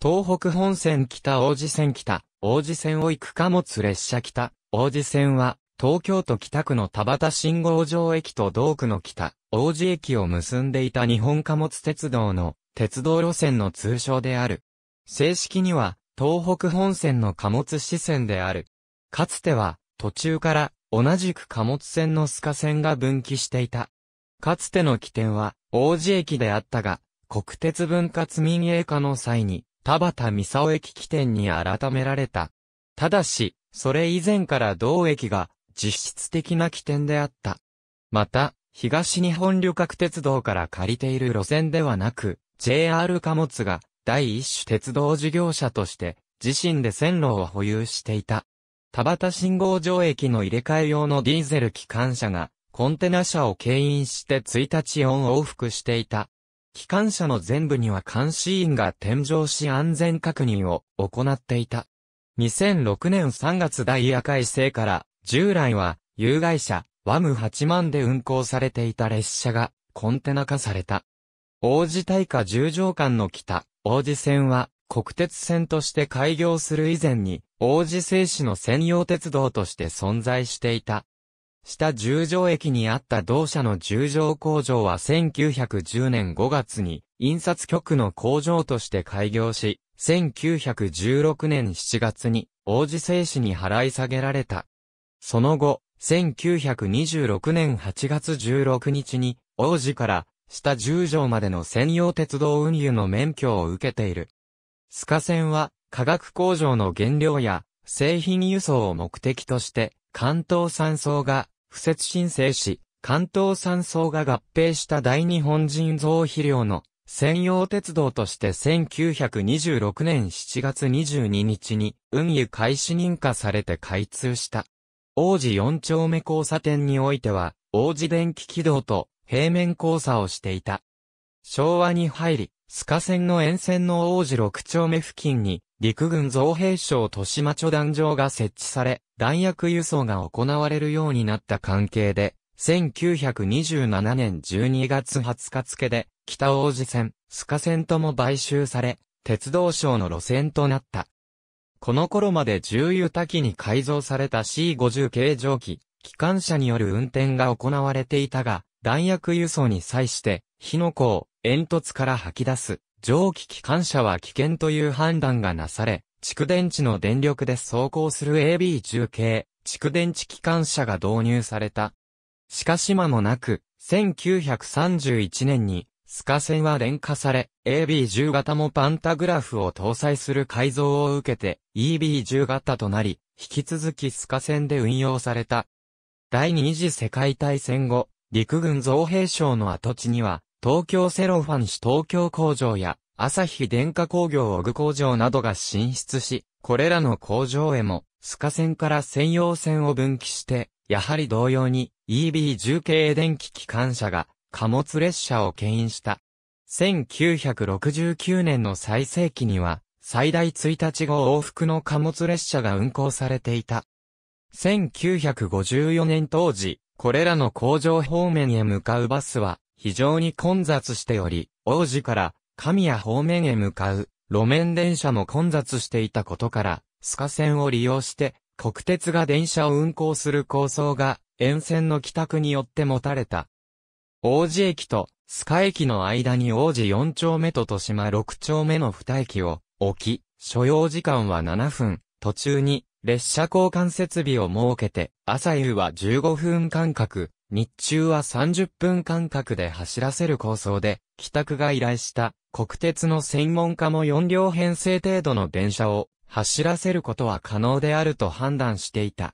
東北本線北王子線北、王子線を行く貨物列車北、王子線は、東京都北区の田端信号場駅と同区の北、王子駅を結んでいた日本貨物鉄道の鉄道路線の通称である。正式には、東北本線の貨物支線である。かつては、途中から同じく貨物線の須賀線が分岐していた。かつての起点は、王子駅であったが、国鉄分割民営化の際に、田畑三沢駅起点に改められた。ただし、それ以前から同駅が実質的な起点であった。また、東日本旅客鉄道から借りている路線ではなく、JR 貨物が第一種鉄道事業者として自身で線路を保有していた。田畑信号場駅の入れ替え用のディーゼル機関車がコンテナ車を牽引して1日4往復していた。機関車の全部には監視員が添乗し安全確認を行っていた。2006年3月大夜い星から、従来は、有害車、ワム8万で運行されていた列車が、コンテナ化された。王子大下十条間の北、王子線は、国鉄線として開業する以前に、王子製紙の専用鉄道として存在していた。下十条駅にあった同社の十条工場は1910年5月に印刷局の工場として開業し、1916年7月に王子製紙に払い下げられた。その後、1926年8月16日に王子から下十条までの専用鉄道運輸の免許を受けている。スカ線は化学工場の原料や製品輸送を目的として関東山荘が、不設申請し、関東山荘が合併した大日本人造肥料の専用鉄道として1926年7月22日に運輸開始認可されて開通した。王子4丁目交差点においては、王子電気軌道と平面交差をしていた。昭和に入り、須賀線の沿線の王子6丁目付近に陸軍造兵省豊島貯弾場が設置され、弾薬輸送が行われるようになった関係で、1927年12月20日付で、北王子線、須賀線とも買収され、鉄道省の路線となった。この頃まで重油多機に改造された C50 形状機、機関車による運転が行われていたが、弾薬輸送に際して、火の粉を煙突から吐き出す蒸気機関車は危険という判断がなされ、蓄電池の電力で走行する AB10 系、蓄電池機関車が導入された。しかし間もなく、1931年に、スカ線は連化され、AB10 型もパンタグラフを搭載する改造を受けて、EB10 型となり、引き続きスカ線で運用された。第二次世界大戦後、陸軍造兵省の跡地には、東京セロファン市東京工場や、朝日電化工業オグ工場などが進出し、これらの工場へも、スカ線から専用線を分岐して、やはり同様に EB10 系電気機関車が貨物列車を牽引した。1969年の最盛期には、最大1日後往復の貨物列車が運行されていた。1954年当時、これらの工場方面へ向かうバスは、非常に混雑しており、王子から神谷方面へ向かう路面電車も混雑していたことから、スカ線を利用して国鉄が電車を運行する構想が沿線の帰宅によって持たれた。王子駅とスカ駅の間に王子4丁目と豊島6丁目の2駅を置き、所要時間は7分、途中に列車交換設備を設けて、朝夕は15分間隔、日中は30分間隔で走らせる構想で、帰宅が依頼した国鉄の専門家も4両編成程度の電車を走らせることは可能であると判断していた。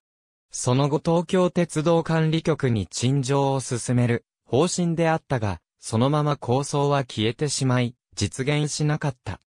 その後東京鉄道管理局に陳情を進める方針であったが、そのまま構想は消えてしまい、実現しなかった。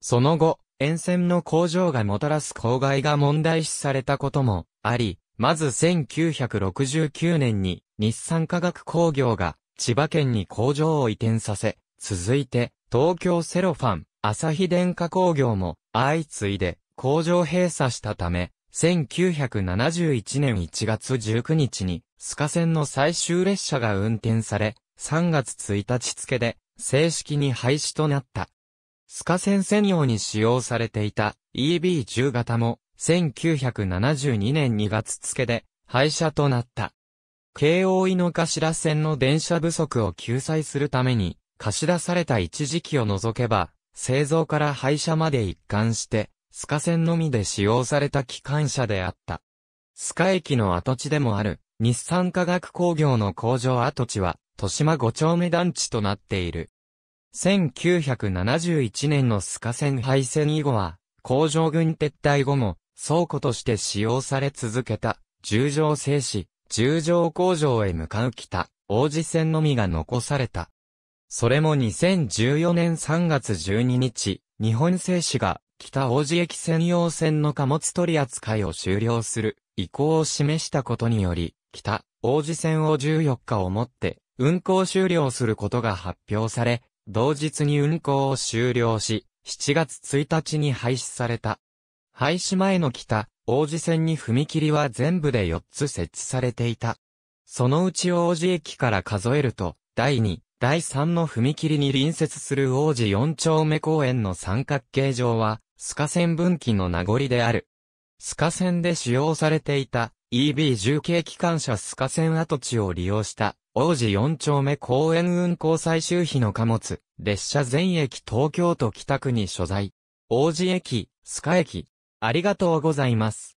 その後、沿線の工場がもたらす公害が問題視されたこともあり、まず1969年に日産化学工業が千葉県に工場を移転させ、続いて東京セロファン、朝日電化工業も相次いで工場閉鎖したため、1971年1月19日に、スカ線の最終列車が運転され、3月1日付で、正式に廃止となった。スカ線専用に使用されていた EB10 型も1972年2月付で廃車となった。京王井の頭線の電車不足を救済するために、貸し出された一時期を除けば、製造から廃車まで一貫して、スカ線のみで使用された機関車であった。スカ駅の跡地でもある、日産化学工業の工場跡地は、豊島五丁目団地となっている。1971年のスカ線廃線以後は、工場群撤退後も、倉庫として使用され続けた、十条製紙、十条工場へ向かう北、王子線のみが残された。それも2014年3月12日、日本製紙が北王子駅専用線の貨物取扱いを終了する意向を示したことにより、北王子線を14日をもって運行終了することが発表され、同日に運行を終了し、7月1日に廃止された。廃止前の北、王子線に踏切は全部で4つ設置されていた。そのうち王子駅から数えると、第2、第3の踏切に隣接する王子4丁目公園の三角形状は、スカ線分岐の名残である。スカ線で使用されていた e b 重慶機関車スカ線跡地を利用した王子4丁目公園運行最終費の貨物、列車全駅東京都北区に所在。王子駅、スカ駅、ありがとうございます。